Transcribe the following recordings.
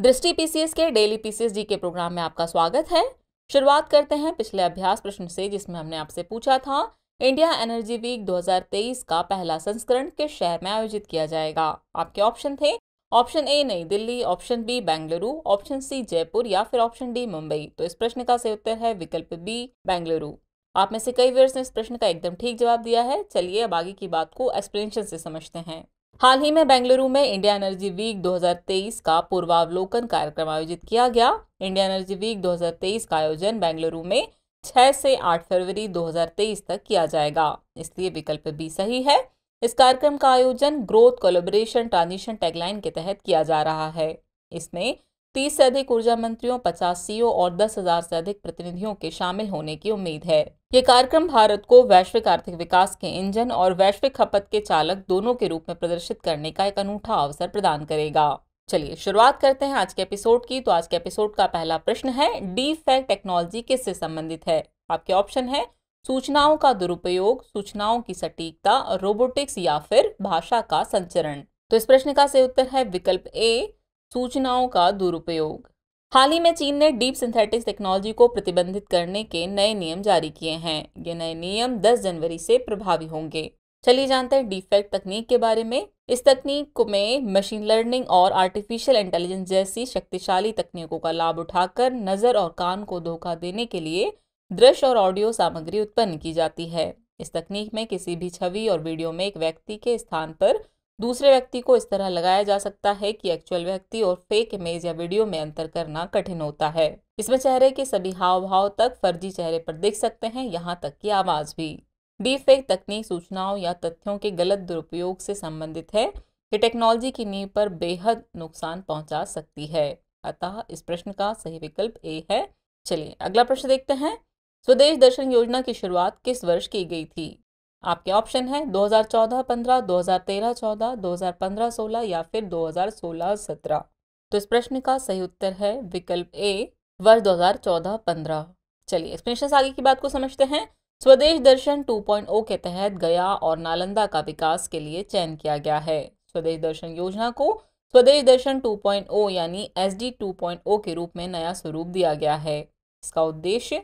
दृष्टि पीसीएस के daily PCS जी के प्रोग्राम में आपका स्वागत है शुरुआत करते हैं पिछले अभ्यास प्रश्न से जिसमें हमने आपसे पूछा था इंडिया एनर्जी वीक 2023 का पहला संस्करण किस शहर में आयोजित किया जाएगा आपके ऑप्शन थे option A New Delhi option B Bengaluru option C Jaipur या फिर ऑप्शन डी मुंबई तो इस प्रश्न का सही उत्तर है विकल्प बी बेंगलुरु आप में से कई व्यर्स ने इस प्रश्न का एकदम ठीक जवाब दिया है चलिए अब आगे की बात को एक्सप्लेनेशन से समझते हैं हाल ही में बेंगलुरु में इंडिया एनर्जी वीक 2023 का पूर्वावलोकन कार्यक्रम आयोजित किया गया इंडिया एनर्जी वीक 2023 का आयोजन बेंगलुरु में 6 से 8 फरवरी 2023 तक किया जाएगा इसलिए विकल्प भी सही है इस कार्यक्रम का आयोजन ग्रोथ कोलोबरेशन ट्रांजिशन टैगलाइन के तहत किया जा रहा है इसमें तीस से अधिक ऊर्जा मंत्रियों पचास सीओ और दस हजार से अधिक प्रतिनिधियों के शामिल होने की उम्मीद है ये कार्यक्रम भारत को वैश्विक आर्थिक विकास के इंजन और वैश्विक खपत के चालक दोनों के रूप में प्रदर्शित करने का एक अनूठा अवसर प्रदान करेगा चलिए शुरुआत करते हैं आज के एपिसोड की तो आज के एपिसोड का पहला प्रश्न है डी फैक्ट टेक्नोलॉजी किससे संबंधित है आपके ऑप्शन है सूचनाओं का दुरुपयोग सूचनाओं की सटीकता रोबोटिक्स या फिर भाषा का संचरण तो इस प्रश्न का सही उत्तर है विकल्प ए सूचनाओं का दुरुपयोग हाल ही में चीन ने डीप सिंथेटिक्स टेक्नोलॉजी को प्रतिबंधित करने के नए नियम जारी किए हैं ये नए नियम 10 जनवरी से प्रभावी होंगे चलिए जानते हैं डिफेक्ट तकनीक के बारे में इस तकनीक में मशीन लर्निंग और आर्टिफिशियल इंटेलिजेंस जैसी शक्तिशाली तकनीकों का लाभ उठाकर नज़र और कान को धोखा देने के लिए दृश्य और ऑडियो सामग्री उत्पन्न की जाती है इस तकनीक में किसी भी छवि और वीडियो में एक व्यक्ति के स्थान पर दूसरे व्यक्ति को इस तरह लगाया जा सकता है कि एक्चुअल व्यक्ति और फेक इमेज या वीडियो में अंतर करना कठिन होता है इसमें चेहरे के सभी हाव भाव तक फर्जी चेहरे पर देख सकते हैं यहाँ तक की आवाज भी डी फेक तकनीक सूचनाओं या तथ्यों के गलत दुरुपयोग से संबंधित है ये टेक्नोलॉजी की नींव पर बेहद नुकसान पहुंचा सकती है अतः इस प्रश्न का सही विकल्प ए है चलिए अगला प्रश्न देखते हैं स्वदेश दर्शन योजना की शुरुआत किस वर्ष की गई थी आपके ऑप्शन है 2014 15 2013 14 2015 16 या फिर 2016 17 तो इस प्रश्न का सही उत्तर है विकल्प ए वर्ष 2014 15 चलिए एक्सप्लेनेशन आगे की बात को समझते हैं स्वदेश दर्शन 2.0 के तहत गया और नालंदा का विकास के लिए चयन किया गया है स्वदेश दर्शन योजना को स्वदेश दर्शन 2.0 यानी एस डी के रूप में नया स्वरूप दिया गया है इसका उद्देश्य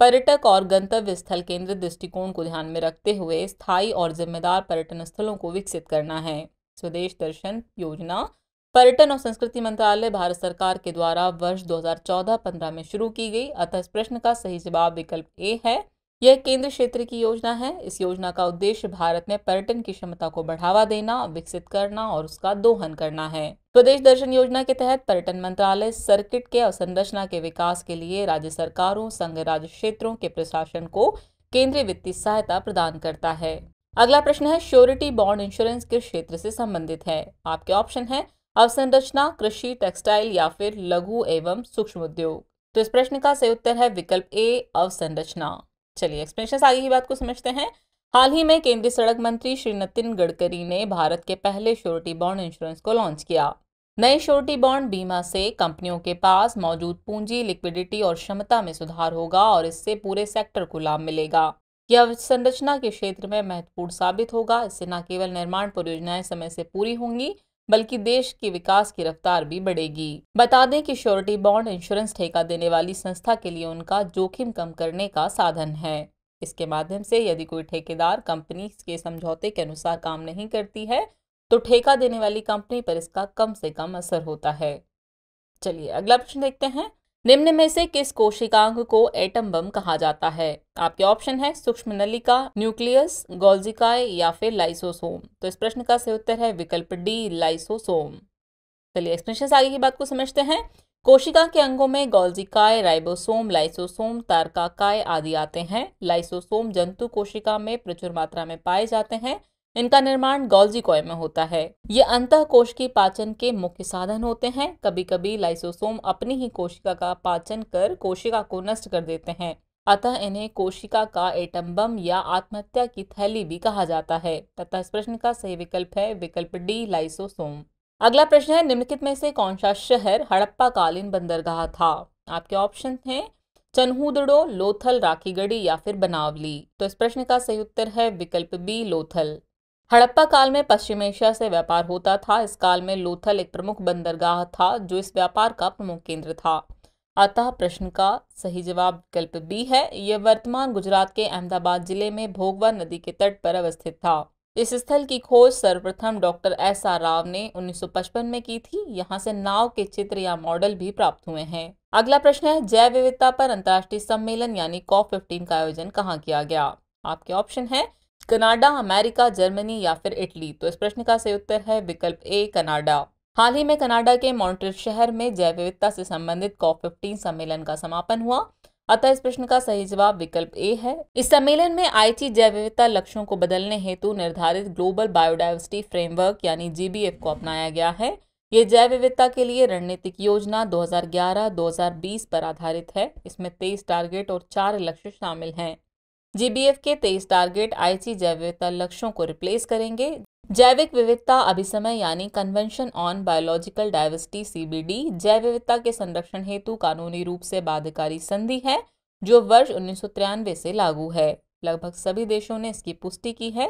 पर्यटक और गंतव्य स्थल केंद्रित दृष्टिकोण को ध्यान में रखते हुए स्थायी और जिम्मेदार पर्यटन स्थलों को विकसित करना है स्वदेश दर्शन योजना पर्यटन और संस्कृति मंत्रालय भारत सरकार के द्वारा वर्ष 2014-15 में शुरू की गई अतः इस प्रश्न का सही जवाब विकल्प ए है यह केंद्र क्षेत्र की योजना है इस योजना का उद्देश्य भारत में पर्यटन की क्षमता को बढ़ावा देना विकसित करना और उसका दोहन करना है स्वदेश दर्शन योजना के तहत पर्यटन मंत्रालय सर्किट के अवसंरचना के विकास के लिए राज्य सरकारों संघ राज्य क्षेत्रों के प्रशासन को केंद्रीय वित्तीय सहायता प्रदान करता है अगला प्रश्न है श्योरिटी बॉन्ड इंश्योरेंस किस क्षेत्र से संबंधित है आपके ऑप्शन है अवसंरचना कृषि टेक्सटाइल या फिर लघु एवं सूक्ष्म उद्योग तो इस प्रश्न का सही उत्तर है विकल्प ए अवसंरचना चलिए एक्सप्रेशन आगे की बात को समझते हैं हाल ही में केंद्रीय सड़क मंत्री श्री नितिन गडकरी ने भारत के पहले श्योरिटी बॉन्ड इंश्योरेंस को लॉन्च किया नए श्योरिटी बॉन्ड बीमा से कंपनियों के पास मौजूद पूंजी लिक्विडिटी और क्षमता में सुधार होगा और इससे पूरे सेक्टर को लाभ मिलेगा यह अवसंरचना के क्षेत्र में महत्वपूर्ण साबित होगा इससे न केवल निर्माण परियोजनाएं समय से पूरी होंगी बल्कि देश के विकास की रफ्तार भी बढ़ेगी बता दें कि श्योरिटी बॉन्ड इंश्योरेंस ठेका देने वाली संस्था के लिए उनका जोखिम कम करने का साधन है इसके माध्यम से यदि कोई ठेकेदार कंपनी के समझौते के अनुसार काम नहीं करती है तो ठेका देने वाली कंपनी पर इसका कम से कम असर होता है चलिए अगला प्रश्न देखते हैं निम्न में से किस कोशिकांग को एटम बम कहा जाता है आपके ऑप्शन है सूक्ष्म नलिका न्यूक्लियस गोल्जिकाय या फिर लाइसोसोम तो इस प्रश्न का सही उत्तर है विकल्प डी लाइसोसोम चलिए से आगे की बात को समझते हैं कोशिका के अंगों में गोल्जिकाय राइबोसोम लाइसोसोम तारकाकाय आदि आते हैं लाइसोसोम जंतु कोशिका में प्रचुर मात्रा में पाए जाते हैं इनका निर्माण गोल्जी कोय में होता है ये अंत कोश की पाचन के मुख्य साधन होते हैं कभी कभी लाइसोसोम अपनी ही कोशिका का पाचन कर कोशिका को नष्ट कर देते हैं अतः इन्हें कोशिका का एटम्बम या आत्महत्या की थैली भी कहा जाता है तथा इस प्रश्न का सही विकल्प है विकल्प डी लाइसोसोम अगला प्रश्न है निम्नलिखित में से कौन सा शहर हड़प्पा कालीन बंदरगाह था आपके ऑप्शन हैं चनहुदड़ो लोथल राखीगढ़ी या फिर बनावली तो इस प्रश्न का सही उत्तर है विकल्प बी लोथल हड़प्पा काल में पश्चिम एशिया से व्यापार होता था इस काल में लोथल एक प्रमुख बंदरगाह था जो इस व्यापार का प्रमुख केंद्र था अतः प्रश्न का सही जवाब विकल्प बी है यह वर्तमान गुजरात के अहमदाबाद जिले में भोगवा नदी के तट पर अवस्थित था इस स्थल की खोज सर्वप्रथम डॉक्टर एस आर राव ने 1955 में की थी यहाँ से नाव के चित्र या मॉडल भी प्राप्त हुए हैं अगला प्रश्न है जैव विविधता पर अंतर्राष्ट्रीय सम्मेलन यानी कॉप फिफ्टीन का आयोजन कहाँ किया गया आपके ऑप्शन है कनाडा अमेरिका जर्मनी या फिर इटली तो इस प्रश्न का सही उत्तर है विकल्प ए कनाडा हाल ही में कनाडा के मॉन्ट्रियल शहर में जैव विविधता से संबंधित कॉप फिफ्टीन सम्मेलन का समापन हुआ अतः इस प्रश्न का सही जवाब विकल्प ए है इस सम्मेलन में आईटी जैव विविधता लक्ष्यों को बदलने हेतु निर्धारित ग्लोबल बायोडाइवर्सिटी फ्रेमवर्क यानी जीबीएफ को अपनाया गया है ये जैव विविधता के लिए रणनीतिक योजना 2011-2020 पर आधारित है इसमें तेईस टारगेट और चार लक्ष्य शामिल हैं जीबीएफ के तेईस टारगेट आईसी जैव विविधता लक्ष्यों को रिप्लेस करेंगे जैविक विविधता अभिसमय यानी convention on biological diversity CBD जैव विविधता के संरक्षण हेतु कानूनी रूप से बाध्यकारी संधि है जो वर्ष उन्नीस से लागू है लगभग सभी देशों ने इसकी पुष्टि की है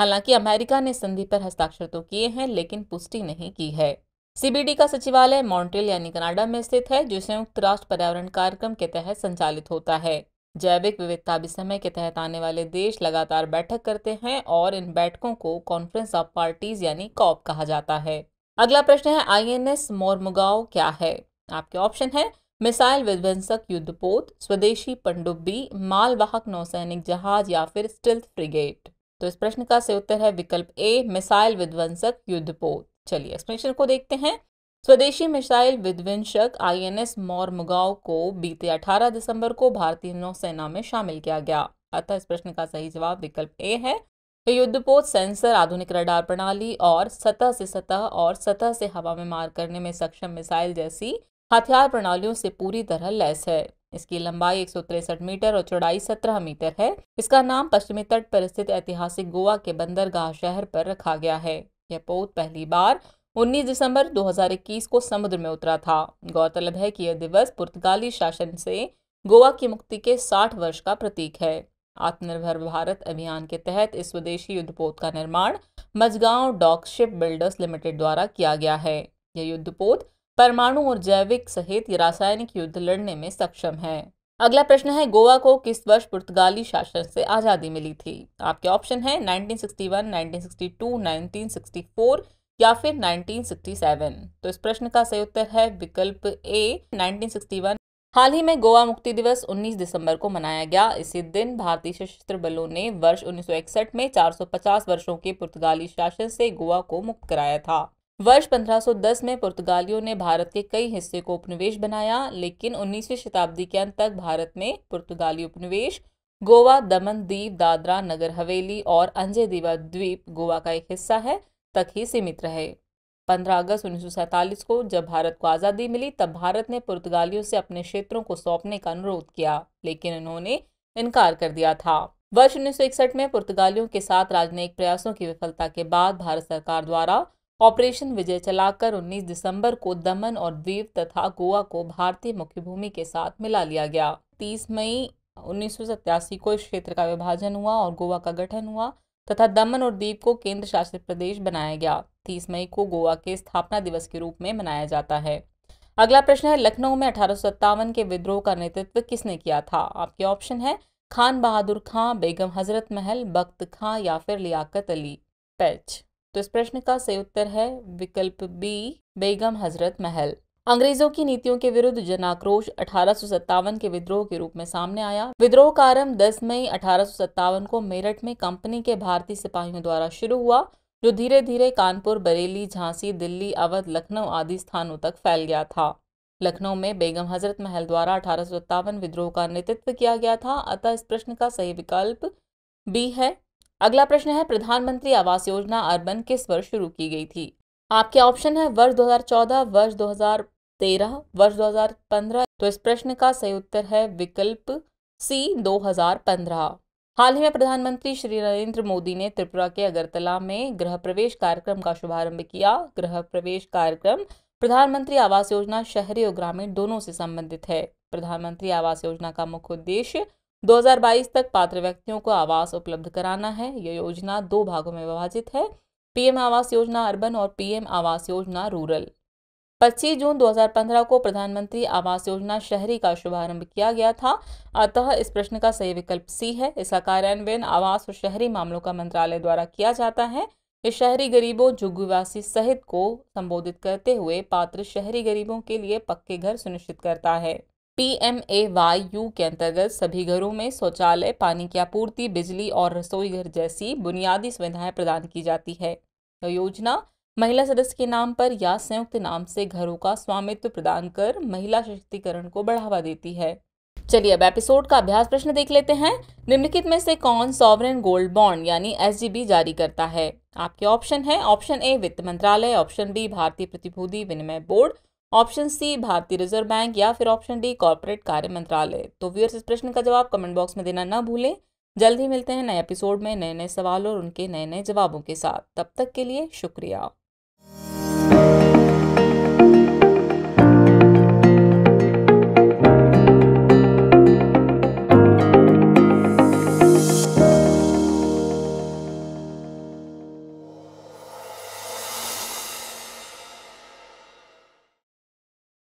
हालांकि अमेरिका ने संधि पर हस्ताक्षर तो किए हैं लेकिन पुष्टि नहीं की है सीबीडी का सचिवालय मॉन्ट्रियल यानी कनाडा में स्थित है जो संयुक्त राष्ट्र पर्यावरण कार्यक्रम के तहत संचालित होता है जैविक विविधता भी समय के तहत आने वाले देश लगातार बैठक करते हैं और इन बैठकों को कॉन्फ्रेंस ऑफ पार्टीज यानी कॉप कहा जाता है अगला प्रश्न है आईएनएस मोरमुगाव क्या है आपके ऑप्शन है मिसाइल विध्वंसक युद्धपोत स्वदेशी पंडुब्बी मालवाहक नौसैनिक जहाज या फिर स्टिल्थ फ्रिगेट तो इस प्रश्न का से उत्तर है विकल्प ए मिसाइल विध्वंसक युद्धपोत चलिए इस को देखते हैं स्वदेशी मिसाइल विध्वंसक आईएनएस मौरमुगाव को बीते 18 दिसंबर को भारतीय नौसेना में शामिल किया गया अतः इस प्रश्न का सही जवाब विकल्प ए है युद्धपोत सेंसर आधुनिक रडार प्रणाली और सतह से सतह और सतह से हवा में मार करने में सक्षम मिसाइल जैसी हथियार प्रणालियों से पूरी तरह लैस है इसकी लंबाई एक मीटर और चौड़ाई 17 मीटर है इसका नाम पश्चिमी तट पर स्थित ऐतिहासिक गोवा के बंदरगाह शहर पर रखा गया है यह पोत पहली बार 19 दिसंबर 2021 को समुद्र में उतरा था गौरतलब है कि यह दिवस पुर्तगाली शासन से गोवा की मुक्ति के 60 वर्ष का प्रतीक है आत्मनिर्भर भारत अभियान के तहत इस स्वदेशी युद्धपोत का निर्माण Mazagon dock shipbuilders limited द्वारा किया गया है यह युद्धपोत परमाणु और जैविक सहित रासायनिक युद्ध लड़ने में सक्षम है अगला प्रश्न है गोवा को किस वर्ष पुर्तगाली शासन से आज़ादी मिली थी आपके ऑप्शन है 1961, 1962, 1964, या फिर 1967 तो इस प्रश्न का सही उत्तर है विकल्प ए 1961 हाल ही में गोवा मुक्ति दिवस 19 दिसंबर को मनाया गया इसी दिन भारतीय सशस्त्र बलों ने वर्ष 1961 में 450 वर्षों के पुर्तगाली शासन से गोवा को मुक्त कराया था वर्ष 1510 में पुर्तगालियों ने भारत के कई हिस्से को उपनिवेश बनाया लेकिन 19वीं शताब्दी के अंत तक भारत में पुर्तगाली उपनिवेश गोवा दमन द्वीप दादरा नगर हवेली और अंजे दीवा द्वीप गोवा का एक हिस्सा है तक ही सीमित रहे 15 अगस्त उन्नीस को जब भारत को आज़ादी मिली तब भारत ने पुर्तगालियों से अपने क्षेत्रों को सौंपने का अनुरोध किया लेकिन उन्होंने इनकार कर दिया था वर्ष उन्नीस में पुर्तगालियों के साथ राजनयिक प्रयासों की विफलता के बाद भारत सरकार द्वारा ऑपरेशन विजय चलाकर 19 दिसंबर को दमन और द्वीप तथा गोवा को भारतीय मुख्य भूमि के साथ मिला लिया गया 30 मई उन्नीस को इस क्षेत्र का विभाजन हुआ और गोवा का गठन हुआ तथा दमन और दीप को केंद्र शासित प्रदेश बनाया गया तीस मई को गोवा के स्थापना दिवस के रूप में मनाया जाता है अगला प्रश्न है लखनऊ में अठारह के विद्रोह का नेतृत्व किसने किया था आपके ऑप्शन है खान बहादुर खां बेगम हजरत महल बख्त खां या फिर लियाकत अली पैच तो इस प्रश्न का सही उत्तर है विकल्प बी बेगम हजरत महल अंग्रेजों की नीतियों के विरुद्ध जनाक्रोश अठारह के विद्रोह के रूप में सामने आया विद्रोह का आरंभ दस मई अठारह को मेरठ में कंपनी के भारतीय सिपाहियों द्वारा शुरू हुआ जो धीरे धीरे कानपुर बरेली झांसी दिल्ली अवध लखनऊ आदि स्थानों तक फैल गया था लखनऊ में बेगम हजरत महल द्वारा अठारह विद्रोह का नेतृत्व किया गया था अतः इस प्रश्न का सही विकल्प बी है अगला प्रश्न है प्रधानमंत्री आवास योजना अर्बन किस वर्ष शुरू की गई थी आपके ऑप्शन है वर्ष 2014 वर्ष 2013 वर्ष 2015 तो इस प्रश्न का सही उत्तर है विकल्प सी 2015 हाल ही में प्रधानमंत्री श्री नरेंद्र मोदी ने त्रिपुरा के अगरतला में गृह प्रवेश कार्यक्रम का शुभारंभ किया गृह प्रवेश कार्यक्रम प्रधानमंत्री आवास योजना शहरी और ग्रामीण दोनों से संबंधित है प्रधानमंत्री आवास योजना का मुख्य उद्देश्य 2022 तक पात्र व्यक्तियों को आवास उपलब्ध कराना है यह योजना दो भागों में विभाजित है पीएम आवास योजना अर्बन और पीएम आवास योजना रूरल 25 जून 2015 को प्रधानमंत्री आवास योजना शहरी का शुभारंभ किया गया था अतः इस प्रश्न का सही विकल्प सी है इसका कार्यान्वयन आवास और शहरी मामलों का मंत्रालय द्वारा किया जाता है ये शहरी गरीबों जुगुवासी सहित को संबोधित करते हुए पात्र शहरी गरीबों के लिए पक्के घर सुनिश्चित करता है पीएमएवायू के अंतर्गत सभी घरों में शौचालय पानी की आपूर्ति बिजली और रसोई घर जैसी बुनियादी सुविधाएं प्रदान की जाती है यह योजना महिला सदस्य के नाम पर या संयुक्त नाम से घरों का स्वामित्व प्रदान कर महिला सशक्तिकरण को बढ़ावा देती है चलिए अब एपिसोड का अभ्यास प्रश्न देख लेते हैं निम्नलिखित में से कौन सॉवरेन गोल्ड बॉन्ड यानी एस जारी करता है आपके ऑप्शन है ऑप्शन ए वित्त मंत्रालय ऑप्शन बी भारतीय प्रतिभूति विनिमय बोर्ड ऑप्शन सी भारतीय रिजर्व बैंक या फिर ऑप्शन डी कॉरपोरेट कार्य मंत्रालय तो व्यूअर्स इस प्रश्न का जवाब कमेंट बॉक्स में देना ना भूलें जल्द ही मिलते हैं नए एपिसोड में नए नए सवाल और उनके नए नए जवाबों के साथ तब तक के लिए शुक्रिया